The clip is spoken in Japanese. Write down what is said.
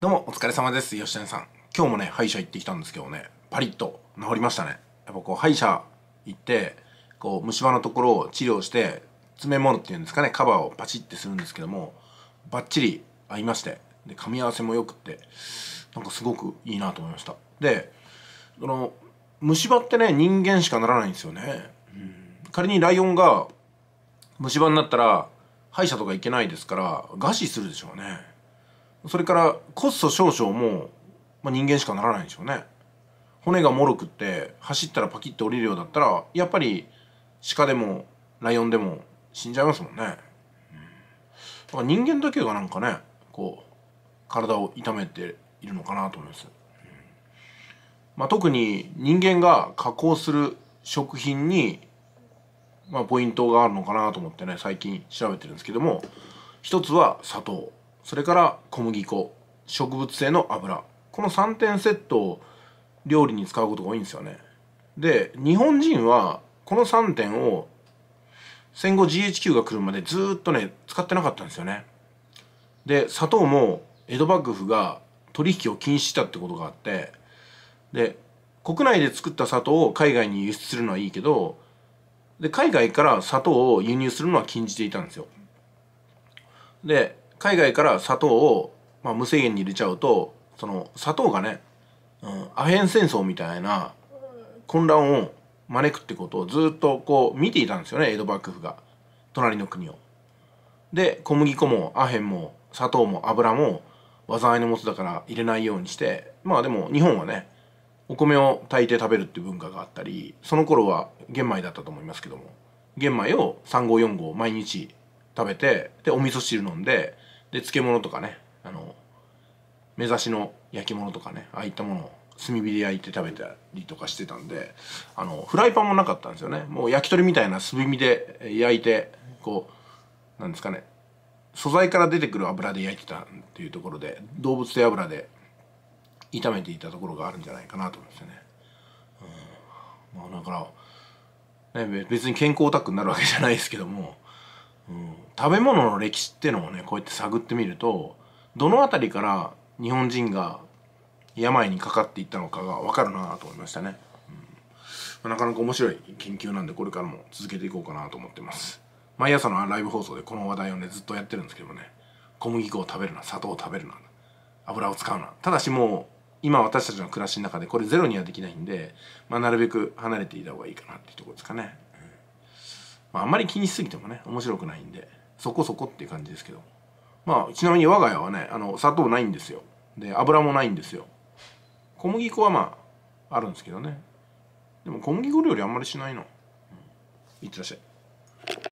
どうもお疲れ様です吉谷さん今日もね歯医者行ってきたんですけどねパリッと治りましたねやっぱこう歯医者行ってこう虫歯のところを治療して詰め物っていうんですかねカバーをパチってするんですけどもバッチリ合いましてで噛み合わせもよくってなんかすごくいいなと思いましたでその虫歯ってね人間しかならないんですよねうん仮にライオンが虫歯になったら歯医者とか行けないですから餓死するでしょうねそれからコスト少々も、まあ、人間しかならないんでしょうね骨がもろくって走ったらパキッと降りるようだったらやっぱり鹿でもライオンでも死んじゃいますもんね、うん、だから人間だけがなんかねこう体を痛めているのかなと思います、うん、まあ、特に人間が加工する食品に、まあ、ポイントがあるのかなと思ってね最近調べてるんですけども一つは砂糖それから小麦粉植物性の油この3点セットを料理に使うことが多いんですよねで日本人はこの3点を戦後 GHQ が来るまでずっとね使ってなかったんですよねで砂糖も江戸幕府が取引を禁止したってことがあってで国内で作った砂糖を海外に輸出するのはいいけどで海外から砂糖を輸入するのは禁じていたんですよで海外から砂糖を、まあ、無制限に入れちゃうとその砂糖がね、うん、アヘン戦争みたいな混乱を招くってことをずっとこう見ていたんですよね江戸幕府が隣の国を。で小麦粉もアヘンも砂糖も油も災いのもつだから入れないようにしてまあでも日本はねお米を炊いて食べるっていう文化があったりその頃は玄米だったと思いますけども玄米を3合4合毎日食べてでお味噌汁飲んでで漬物とかねあの目指しの焼き物とかねああいったものを炭火で焼いて食べたりとかしてたんであのフライパンもなかったんですよねもう焼き鳥みたいな炭火で焼いてこうなんですかね素材から出てくる油で焼いてたっていうところで動物性油で炒めていたところがあるんじゃないかなと思うんですよね。うん、まあだから、ね、別に健康オタクになるわけじゃないですけども食べ物の歴史っていうのをねこうやって探ってみるとどの辺りから日本人が病にかかっていったのかが分かるなと思いましたね、うん、なかなか面白い研究なんでこれからも続けていこうかなと思ってます毎朝のライブ放送でこの話題をねずっとやってるんですけどもね小麦粉を食べるな砂糖を食べるな油を使うなただしもう今私たちの暮らしの中でこれゼロにはできないんで、まあ、なるべく離れていた方がいいかなっていうとこですかね。まあ、あんまり気にしすぎてもね、面白くないんで、そこそこっていう感じですけど。まあ、ちなみに我が家はね、あの、砂糖ないんですよ。で、油もないんですよ。小麦粉はまあ、あるんですけどね。でも小麦粉料理あんまりしないの。うん、いってらっしゃい。